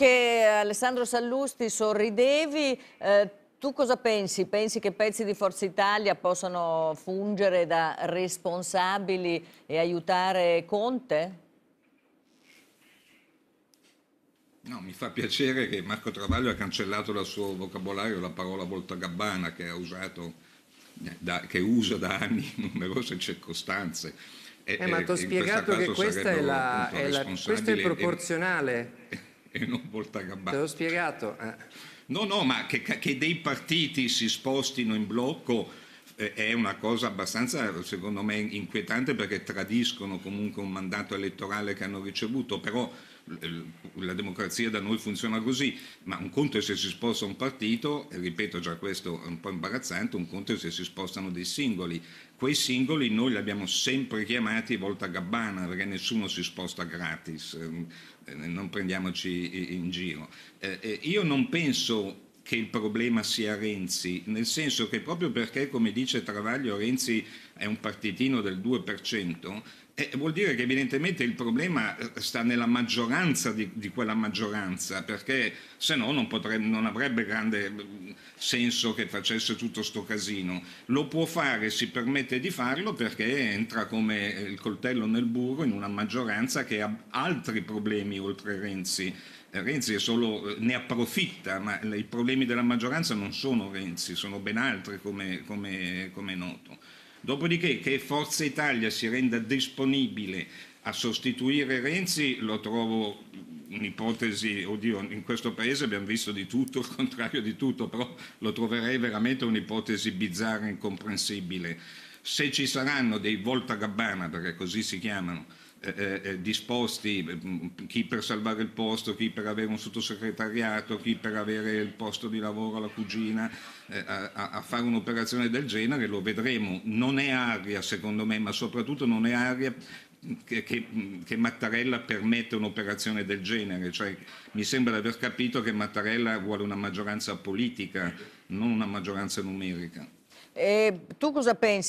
che Alessandro Sallusti sorridevi, eh, tu cosa pensi? Pensi che pezzi di Forza Italia possano fungere da responsabili e aiutare Conte? No, mi fa piacere che Marco Travaglio ha cancellato dal suo vocabolario la parola volta gabbana che, usato, eh, da, che usa da anni in numerose circostanze. E, eh, ma eh, ti ho spiegato che questa è la, è la, questo è proporzionale. E, e non voltagabbana. Te l'ho spiegato. Eh. No, no, ma che, che dei partiti si spostino in blocco è una cosa abbastanza, secondo me, inquietante perché tradiscono comunque un mandato elettorale che hanno ricevuto, però eh, la democrazia da noi funziona così, ma un conto è se si sposta un partito, e ripeto già questo è un po' imbarazzante, un conto è se si spostano dei singoli. Quei singoli noi li abbiamo sempre chiamati volta gabbana perché nessuno si sposta gratis, eh, eh, non prendiamoci in giro. Io non penso che il problema sia Renzi, nel senso che proprio perché, come dice Travaglio, Renzi è un partitino del 2%, eh, vuol dire che evidentemente il problema eh, sta nella maggioranza di, di quella maggioranza, perché se no non, potrebbe, non avrebbe grande mm, senso che facesse tutto sto casino. Lo può fare, si permette di farlo perché entra come eh, il coltello nel burro in una maggioranza che ha altri problemi oltre Renzi. Eh, Renzi solo, ne approfitta, ma i problemi della maggioranza non sono Renzi, sono ben altri come, come, come noto. Dopodiché che Forza Italia si renda disponibile a sostituire Renzi lo trovo un'ipotesi, oddio, in questo paese abbiamo visto di tutto, il contrario di tutto, però lo troverei veramente un'ipotesi bizzarra, e incomprensibile se ci saranno dei volta gabbana, perché così si chiamano, eh, eh, eh disposti, eh, chi per salvare il posto, chi per avere un sottosegretariato, chi per avere il posto di lavoro alla cugina, eh, a, a, fare un'operazione del genere, lo vedremo. Non è aria secondo me, ma soprattutto non è aria che, che, che Mattarella permette un'operazione del genere. Cioè, mi sembra di aver capito che Mattarella vuole una maggioranza politica, non una maggioranza numerica. E eh, tu cosa pensi?